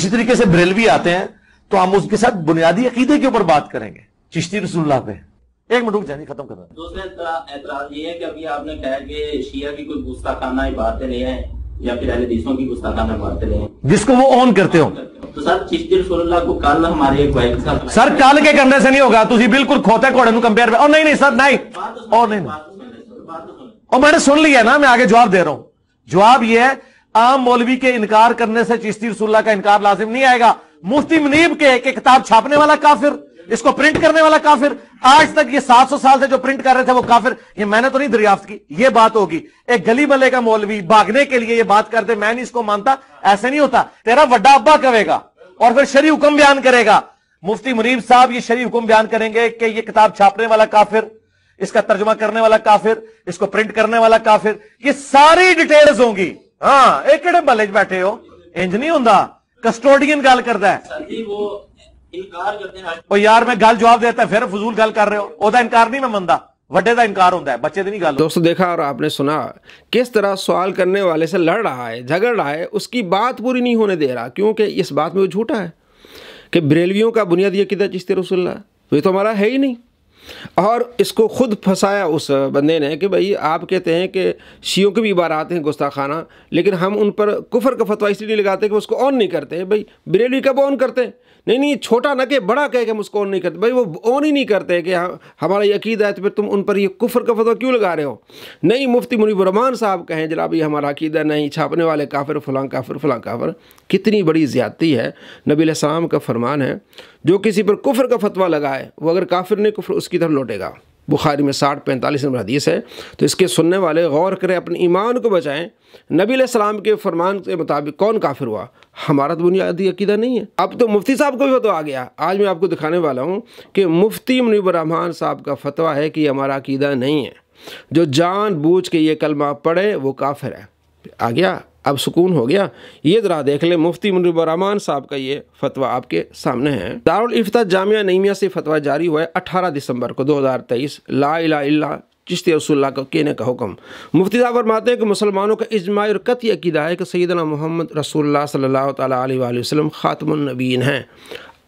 इसी तरीके से बरेलवी आते हैं तो हम उसके साथ बुनियादी अकीदे के ऊपर बात करेंगे चिश्ती रसुल्ला पे एक मिनट जानी खत्म कर रहा है दूसरे एतराज ये है कि अभी आपने कहा कि शिया की कोई गुस्ताखाना इबादतें नहीं है या फिर अहले हदीसों की गुस्ताखाना इबादतें नहीं है जिसको वो ऑन करते हो तो सर चिश्ती रसुल्ला को कल हमारे एक भाई साहब सर कल के करने से नहीं होगा तुम बिल्कुल खोते घोड़े कंपेयर और नहीं नहीं सर नहीं तो और नहीं तो तो और मैंने सुन लिया ना मैं आगे जवाब दे रहा हूं जवाब यह है आम मौलवी के इनकार करने से चिश्ती रसुल्ला का इनकार लाजिम नहीं आएगा मुफ्ती मुनीब के एक किताब छापने वाला काफिर इसको प्रिंट करने वाला काफिर आज तक ये 700 साल से जो प्रिंट कर रहे थे वो काफिर ये मैंने तो नहीं दरियाफ्त की ये बात होगी एक गली मले का मौलवी भागने के लिए ये बात करते मैं नहीं इसको मानता ऐसे नहीं होता तेरा वड्डा अब्बा कहेगा और फिर शरी हुक्म बयान करेगा मुफ्ती मुनीब साहब ये शरी हुक्म बयान करेंगे कि ये किताब छापने वाला काफिर इसका तर्जुमा करने वाला काफिर इसको प्रिंट करने वाला काफिर ये सारी डिटेल्स होंगी ਹਾਂ ਇਹ ਕਿਹੜੇ ਮਹੱਲੇ 'ਚ ਬੈਠੇ ਹੋ ਇੰਜ ਨਹੀਂ ਹੁੰਦਾ ਕਸਟੋਡੀਅਨ ਗੱਲ ਕਰਦਾ ਹੈ ਸਰ ਜੀ ਉਹ ਇਨਕਾਰ ਕਰਦੇ ਨੇ ਉਹ ਯਾਰ ਮੈਂ ਗੱਲ ਜਵਾਬ ਦੇਤਾ ਫਿਰ ਫਜ਼ੂਲ ਗੱਲ ਕਰ ਰਹੇ ਹੋ ਉਹਦਾ ਇਨਕਾਰ ਨਹੀਂ ਮੈਂ ਮੰਨਦਾ बड़े का इनकार है बच्चे की नहीं गल दोस्तों देखा और आपने सुना किस तरह सवाल करने वाले से लड़ रहा है झगड़ रहा है उसकी बात पूरी नहीं होने दे रहा क्योंकि इस बात में वो झूठा है कि बरेलवियों का बुनियाद यह किदा चिश्ते रसुल्ला तो हमारा है ही नहीं और इसको खुद फंसाया उस बंदे ने कि भाई आप कहते हैं कि शियों के भी इबारात हैं गुस्ताखाना लेकिन हम उन पर कुफर का फतवा इसलिए लगाते कि उसको ऑन नहीं करते भाई बरेली कब ऑन करते हैं नहीं नहीं छोटा न के बड़ा कह के हम उसको ऑन नहीं करते भाई वो ऑन ही नहीं करते कि हम हाँ, हमारा यकीद अकीदा है तो फिर तुम उन पर ये कुफर का फतवा क्यों लगा रहे हो नहीं मुफ्ती मुनीबरमान साहब कहें जनाब ये हमारा अकीदा नहीं छापने वाले काफिर फलां काफिर फलां काफिर कितनी बड़ी ज़्यादती है नबी का फरमान है जो किसी पर कुफर का फतवा लगाए वो अगर काफिर नहीं कुफर उसकी तरफ लौटेगा बुखारी में साठ पैंतालीस नंबर हदीस है तो इसके सुनने वाले गौर करें अपने ईमान को बचाएं नबी सलाम के फरमान के मुताबिक कौन काफिर हुआ हमारा तो बुनियादी अकीदा नहीं है अब तो मुफ्ती साहब को भी फतवा आ गया आज मैं आपको दिखाने वाला हूँ कि मुफ्ती मुनीब साहब का फतवा है कि हमारा अकीदा नहीं है जो जान बूझ के ये कलमा पढ़े वो काफिर है आ गया अब सुकून हो गया ये जरा देख लें मुफ्ती मुनबरहमान साहब का ये फतवा आपके सामने है दारुल इफ्ता जामिया नईमिया से फतवा जारी हुआ है 18 दिसंबर को 2023 ला इला इला चिश्ती रसुल्ला का कहने का हुक्म मुफ्ती साहब फरमाते हैं कि मुसलमानों का इजमाय और कत अकीदा है कि सैदना मोहम्मद रसोल्ला सल्ला वसलम ख़ातमनबीन हैं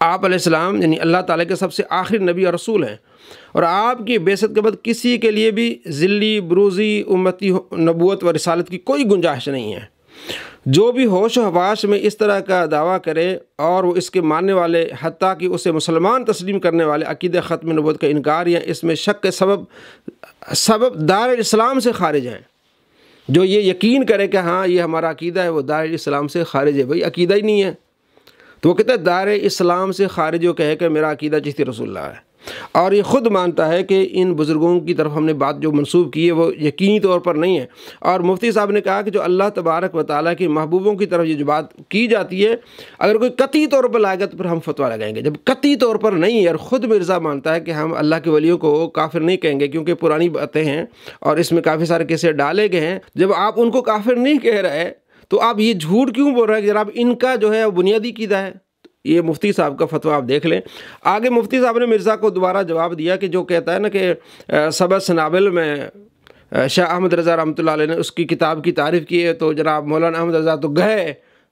आप आसलाम यानी अल्लाह ताली के सबसे आखिरी नबी और रसूल हैं और आपकी बेसत के बाद किसी के लिए भी ज़िली बरूज़ी उम्मती नबूत व रसालत की कोई गुंजाइश नहीं है जो भी होश हवास में इस तरह का दावा करे और वो इसके मानने वाले हती कि उसे मुसलमान तस्लीम करने वाले अकीद ख़त्म नबूत का इनकार या इसमें शक के सबब सबब दार इस्लाम से खारिज हैं जो ये यकीन करे कि हाँ ये हमारा अकीदा है वो दार इस्लाम से खारिज है भाई अकीदा ही नहीं है तो वो कहते हैं दार इस्लाम से खारिज हो कहे कि मेरा अकीदा चिश्ती रसुल्ला है और ये ख़ुद मानता है कि इन बुज़ुर्गों की तरफ हमने बात जो मनसूब की है वो यकीनी तौर पर नहीं है और मुफ्ती साहब ने कहा कि जो अल्लाह तबारक व ताल के महबूबों की तरफ ये जो बात की जाती है अगर कोई कती तौर पर लाएगा तो फिर हम फतवा लगाएंगे जब कती तौर पर नहीं है और ख़ुद मिर्ज़ा मानता है कि हम अल्लाह के वलियों को काफिर नहीं कहेंगे क्योंकि पुरानी बातें हैं और इसमें काफ़ी सारे कैसे डाले गए हैं जब आप उनको काफिर नहीं कह रहे तो आप ये झूठ क्यों बोल रहे हैं जरा आप इनका जो है बुनियादी कीदा है ये मुफ्ती साहब का फतवा आप देख लें आगे मुफ्ती साहब ने मिर्ज़ा को दोबारा जवाब दिया कि जो कहता है ना कि सबस नावल में शाह अहमद रज़ा रहमत ने उसकी किताब की तारीफ़ की है तो जनाब मौलाना अहमद रज़ा तो गए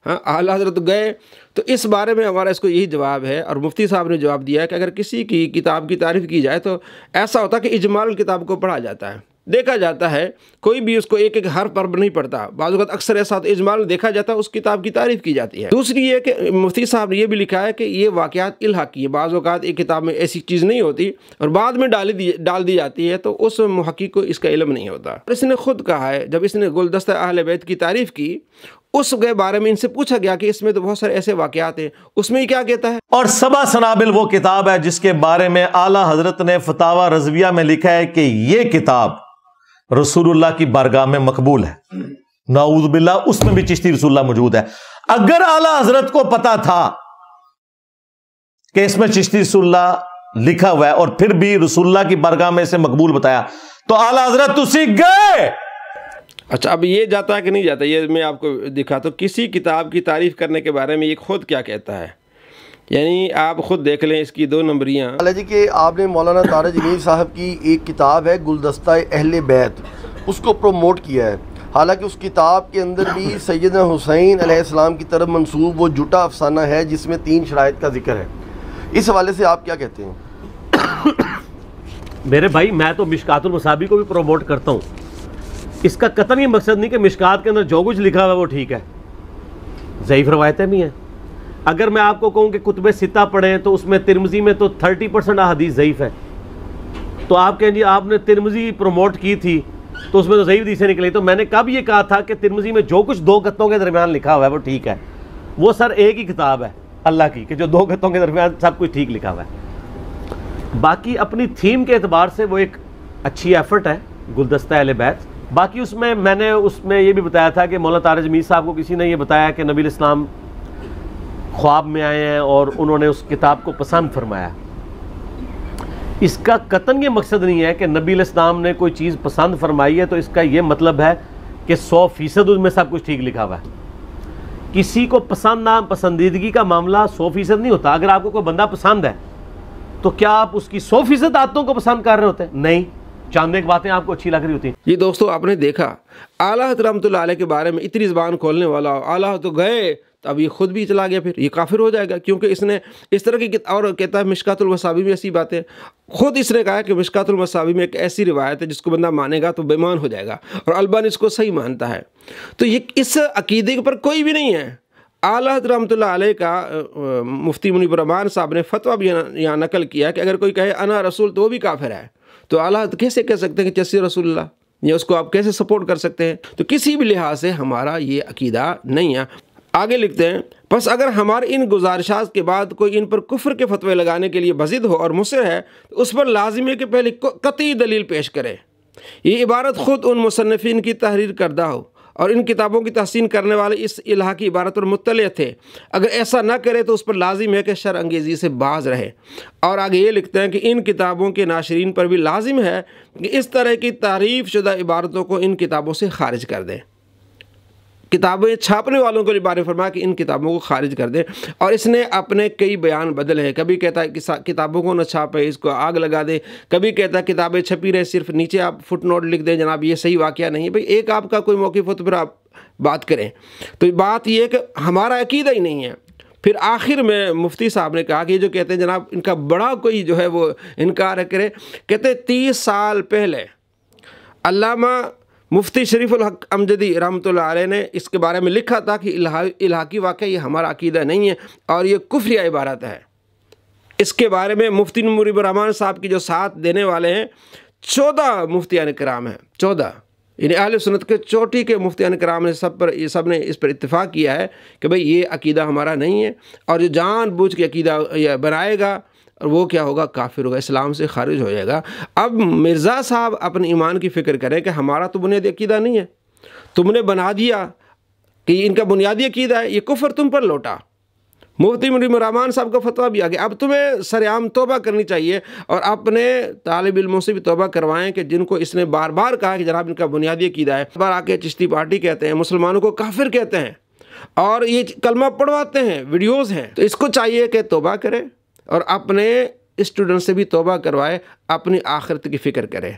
हाँ आला हजरत तो गए तो इस बारे में हमारा इसको यही जवाब है और मुफ्ती साहब ने जवाब दिया है कि अगर किसी की किताब की तारीफ़ की जाए तो ऐसा होता है कि इजमाल किताब को पढ़ा जाता है देखा जाता है कोई भी उसको एक एक हर पर्व नहीं पढ़ता बाजूकत अक्सर ऐसा इजमाल देखा जाता है उस किताब की तारीफ़ की जाती है दूसरी ये कि मुफ्ती साहब ने यह भी लिखा है कि ये वाकयात इल्हा की है अवत एक किताब में ऐसी चीज़ नहीं होती और बाद में डाली दी डाल दी जाती है तो उस महक़ को इसका इलम नहीं होता और इसने ख़ुद कहा है जब इसने गुलदस्त अहल बैत की तारीफ़ की उसके बारे में इनसे पूछा गया कि इसमें तो बहुत सारे ऐसे वाकयात हैं उसमें ही क्या कहता है और सबा सनाबिल वो किताब है जिसके बारे में आला हजरत ने फतावा रजविया में लिखा है कि ये किताब रसूलुल्लाह की बारगाह में मकबूल है नाउदबिल्ला उसमें भी चिश्ती रसूल्ला मौजूद है अगर आला हजरत को पता था कि इसमें चिश्ती रसूल्ला लिखा हुआ है और फिर भी रसूल्ला की बारगाह में इसे मकबूल बताया तो आला हजरत तुसी गए अच्छा अब ये जाता है कि नहीं जाता ये मैं आपको दिखाता तो हूँ किसी किताब की तारीफ करने के बारे में ये खुद क्या कहता है यानी आप ख़ुद देख लें इसकी दो नंबरियाँ जी के आपने मौलाना तारा जमीर साहब की एक किताब है गुलदस्ता अहल बैत उसको प्रमोट किया है हालांकि उस किताब के अंदर भी सैद हुसैन आसमाम की तरफ मनसूब वो जुटा अफसाना है जिसमें तीन शरात का जिक्र है इस हवाले से आप क्या कहते हैं मेरे भाई मैं तो मिशकातुल मसाबी को भी प्रमोट करता हूँ इसका कतन ही मकसद नहीं कि मिशकात के अंदर जो कुछ लिखा हुआ है वो ठीक है ज़यीफ़ रवायतें भी हैं अगर मैं आपको कहूँ कि कुतब सिता पढ़ें तो उसमें तिरमजी में तो थर्टी परसेंट अदीस ज़यीफ़ है तो आप कहें जी आपने तिरमजी प्रमोट की थी तो उसमें तो ज़यीफ दीसें निकली तो मैंने कब ये कहा था कि तिरमजी में जो कुछ दो गतों के दरमियान लिखा हुआ है वो ठीक है वो सर एक ही किताब है अल्लाह की कि जो दो गतों के दरमियान सब कुछ ठीक लिखा हुआ है बाकी अपनी थीम के अतबार से वो एक अच्छी एफर्ट है गुलदस्ता अल बैत बाकी उसमें मैंने उसमें ये भी बताया था कि मौला तारज मीर साहब को किसी ने ये बताया कि नबी इस्लाम ख्वाब में आए हैं और उन्होंने उस किताब को पसंद फरमाया इसका कतन ये मकसद नहीं है कि नबी इस्लाम ने कोई चीज़ पसंद फरमाई है तो इसका ये मतलब है कि सौ फीसद उसमें सब कुछ ठीक लिखा हुआ है किसी को पसंद ना पसंदीदगी का मामला सौ फीसद नहीं होता अगर आपको कोई बंदा पसंद है तो क्या आप उसकी सौ फीसद आदतों को पसंद कर रहे होते हैं नहीं चांद की बातें आपको अच्छी लग रही होती ये दोस्तों आपने देखा आला रमत के बारे में इतनी जबान खोलने वाला आला तो गए तो अब ये खुद भी चला गया फिर ये काफिर हो जाएगा क्योंकि इसने इस तरह की और कहता है मिशकातुलमसावी में ऐसी बात है खुद इसने कहा कि मिशकातुलमसावी में एक ऐसी रिवायत है जिसको बंदा मानेगा तो बेमान हो जाएगा और अलबान इसको सही मानता है तो ये इस अकीदे पर कोई भी नहीं है आला रमत का मुफ्ती मुनिबरमान साहब ने फतवा भी यहाँ नकल किया कि अगर कोई कहे अना रसूल तो वो भी काफिर है तो आला कैसे कह सकते हैं कि चसी रसुल्ला या उसको आप कैसे सपोर्ट कर सकते हैं तो किसी भी लिहाज से हमारा ये अकीदा नहीं है आगे लिखते हैं बस अगर हमारे इन गुजारिशात के बाद कोई इन पर कुफर के फतवे लगाने के लिए बजिद हो और मुसर है तो उस पर लाजिम है कि पहले कतई दलील पेश करे ये इबारत ख़ुद उन मुसनफिन की तहरीर करदा हो और इन किताबों की तहसीन करने वाले इस इलाह की इबारत पर मुतल थे अगर ऐसा ना करें तो उस पर लाजिम है कि शर अंगेज़ी से बाज रहे और आगे ये लिखते हैं कि इन किताबों के नाशरीन पर भी लाजिम है कि इस तरह की तारीफ़ शुदा इबारतों को इन किताबों से खारिज कर दें किताबें छापने वालों के बारे में फरमाया कि इन किताबों को खारिज कर दें और इसने अपने कई बयान बदले हैं कभी कहता है कि किताबों को न छापे इसको आग लगा दें कभी कहता है किताबें छपी रहें सिर्फ नीचे आप फुट नोट लिख दें जनाब ये सही वाक्य नहीं है भाई एक आपका कोई मौक़ हो तो फिर आप बात करें तो बात यह कि हमारा अकीदा ही नहीं है फिर आखिर में मुफ्ती साहब ने कहा कि जो कहते हैं जनाब इनका बड़ा कोई जो है वो इनकार करे कहते तीस साल पहले अलामा मुफ्ती शरीफुल हक अमजदी रहमत ने इसके बारे में लिखा था कि इलाहा, इलाकी वाक़ ये हमारा अकीदा नहीं है और ये कुफ्रिया इबारत है इसके बारे में मुफ्ती मुरीबरहमान साहब की जो साथ देने वाले हैं चौदह मुफ्तियान कराम हैं चौदह इन अहल सुनत के चोटी के मुफ्तियान कराम ने सब पर ये सब ने इस पर इतफ़ाक़ किया है कि भाई ये अकीदा हमारा नहीं है और जो जान बूझ के अकीदा बनाएगा और वो क्या होगा काफिर होगा इस्लाम से खारिज हो जाएगा अब मिर्ज़ा साहब अपने ईमान की फ़िक्र करें कि हमारा तो बुनियादी अकीदा नहीं है तुमने बना दिया कि इनका बुनियादी अकीदा है ये कुफर तुम पर लौटा मुफ्ती रहमान साहब का फतवा भी आ गया अब तुम्हें सरेआम तोबा करनी चाहिए और अपने तालब इलमों से भी तोबा करवाएं कि जिनको इसने बार बार कहा कि जनाब इनका बुनियादी अकीदा है बार आके चिश्ती पार्टी कहते हैं मुसलमानों को काफिर कहते हैं और ये कलमा पढ़वाते हैं वीडियोज़ हैं तो इसको चाहिए कि तोबा करें और अपने स्टूडेंट से भी तोबा करवाए अपनी आखिरत की फ़िक्र करें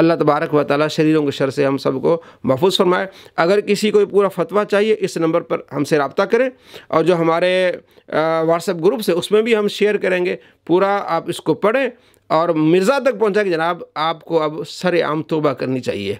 अल्लाह तबारक व ताली शरीरों के शर से हम सबको महफूज फरमाए अगर किसी को पूरा फतवा चाहिए इस नंबर पर हमसे रबता करें और जो हमारे व्हाट्सएप ग्रुप से उसमें भी हम शेयर करेंगे पूरा आप इसको पढ़ें और मिर्ज़ा तक पहुँचा कि जनाब आपको अब सर आम तोबा करनी चाहिए